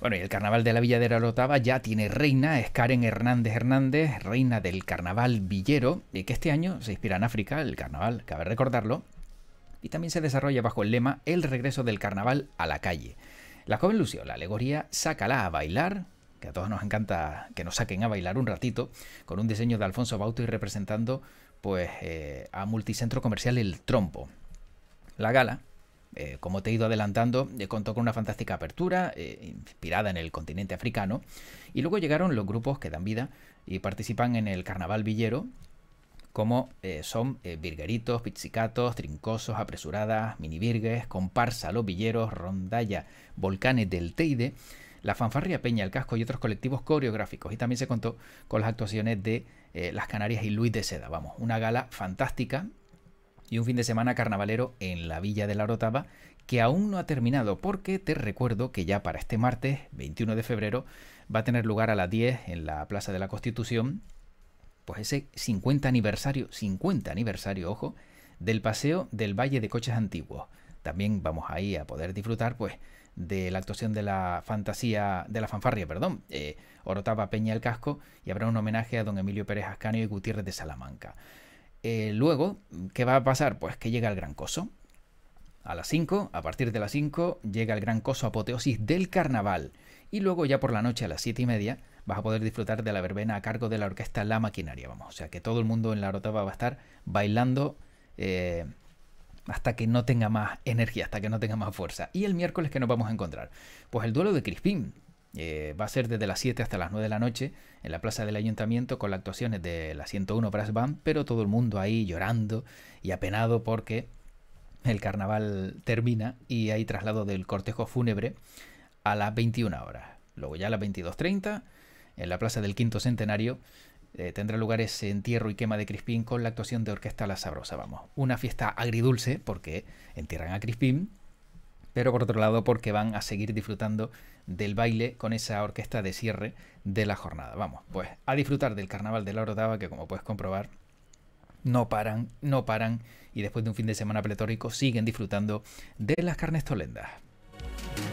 Bueno, y el carnaval de la Villa de ya tiene reina, es Karen Hernández Hernández, reina del carnaval villero, y que este año se inspira en África, el carnaval, cabe recordarlo, y también se desarrolla bajo el lema El regreso del carnaval a la calle. La joven Lucio, la alegoría Sácala a bailar, que a todos nos encanta que nos saquen a bailar un ratito, con un diseño de Alfonso Bauto y representando pues eh, a multicentro comercial El Trompo. La gala, eh, como te he ido adelantando, eh, contó con una fantástica apertura, eh, inspirada en el continente africano, y luego llegaron los grupos que dan vida y participan en el carnaval villero, como son virgueritos, pizzicatos, trincosos, apresuradas, minivirgues, comparsa, los villeros, rondalla, volcanes del Teide, la fanfarria Peña, el casco y otros colectivos coreográficos. Y también se contó con las actuaciones de Las Canarias y Luis de Seda. Vamos, una gala fantástica y un fin de semana carnavalero en la Villa de la Orotava que aún no ha terminado porque te recuerdo que ya para este martes 21 de febrero va a tener lugar a las 10 en la Plaza de la Constitución pues ese 50 aniversario, 50 aniversario, ojo, del paseo del Valle de Coches Antiguos. También vamos ahí a poder disfrutar pues de la actuación de la fantasía, de la fanfarria, perdón, eh, Orotava Peña el Casco y habrá un homenaje a don Emilio Pérez Ascanio y Gutiérrez de Salamanca. Eh, luego, ¿qué va a pasar? Pues que llega el gran coso. A las 5, a partir de las 5, llega el gran coso apoteosis del carnaval. Y luego ya por la noche a las 7 y media vas a poder disfrutar de la verbena a cargo de la orquesta La Maquinaria, vamos. O sea que todo el mundo en la rota va a estar bailando eh, hasta que no tenga más energía, hasta que no tenga más fuerza. Y el miércoles que nos vamos a encontrar, pues el duelo de Crispín, eh, va a ser desde las 7 hasta las 9 de la noche en la plaza del ayuntamiento con las actuaciones de la 101 Brass Band, pero todo el mundo ahí llorando y apenado porque el carnaval termina y hay traslado del cortejo fúnebre a las 21 horas. Luego ya a las 22.30, en la plaza del quinto centenario, eh, tendrá lugar ese entierro y quema de Crispín con la actuación de Orquesta La Sabrosa, vamos. Una fiesta agridulce porque entierran a Crispín, pero por otro lado porque van a seguir disfrutando del baile con esa orquesta de cierre de la jornada. Vamos, pues a disfrutar del carnaval de la Orotava que como puedes comprobar no paran, no paran y después de un fin de semana pletórico siguen disfrutando de las carnes tolendas.